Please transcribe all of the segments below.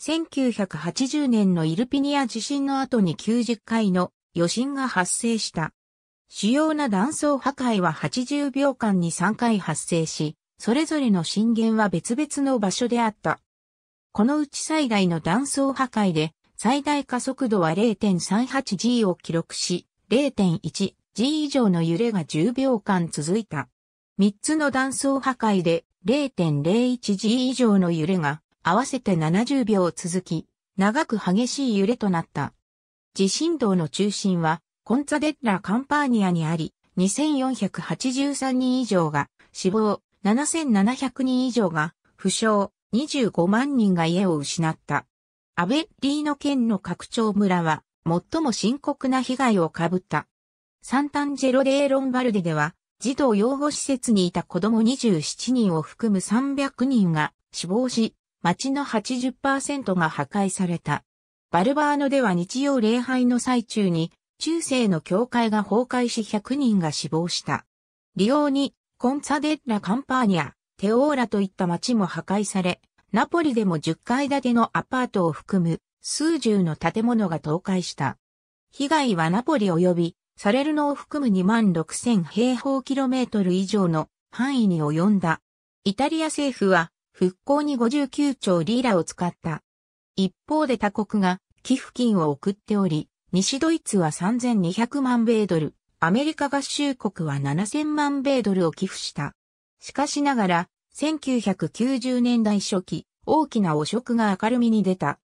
1980年のイルピニア地震の後に90回の余震が発生した。主要な断層破壊は80秒間に3回発生し、それぞれの震源は別々の場所であった。このうち最大の断層破壊で、最大加速度は 0.38G を記録し、0.1G 以上の揺れが10秒間続いた。3つの断層破壊で 0.01G 以上の揺れが合わせて70秒続き、長く激しい揺れとなった。地震動の中心は、コンツァデッラ・カンパーニアにあり、2483人以上が死亡、7700人以上が負傷、25万人が家を失った。アベッリーノ県の拡張村は、最も深刻な被害を被った。サンタンジェロデーロンバルデでは、児童養護施設にいた子供27人を含む300人が死亡し、町の80%が破壊された。バルバーノでは日曜礼拝の最中に、中世の教会が崩壊し100人が死亡した。リオーニ、コンサデッラ・カンパーニャ、テオーラといった町も破壊され、ナポリでも10階建てのアパートを含む数十の建物が倒壊した。被害はナポリ及び、サレルノを含む2万6000平方キロメートル以上の範囲に及んだ。イタリア政府は復興に59兆リーラを使った。一方で他国が寄付金を送っており、西ドイツは3200万米ドル、アメリカ合衆国は7000万米ドルを寄付した。しかしながら、1990年代初期、大きな汚職が明るみに出た。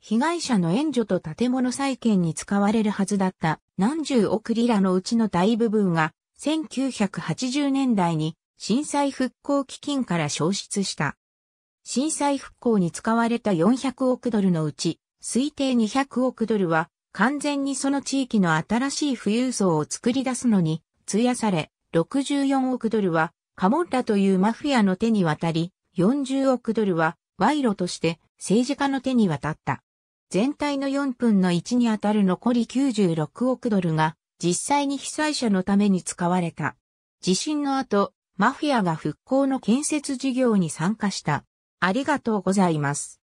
被害者の援助と建物再建に使われるはずだった何十億リラのうちの大部分が1980年代に震災復興基金から消失した。震災復興に使われた400億ドルのうち、推定200億ドルは、完全にその地域の新しい富裕層を作り出すのに、費やされ、64億ドルは、カモンラというマフィアの手に渡り、40億ドルは、賄賂として政治家の手に渡った。全体の4分の1にあたる残り96億ドルが、実際に被災者のために使われた。地震の後、マフィアが復興の建設事業に参加した。ありがとうございます。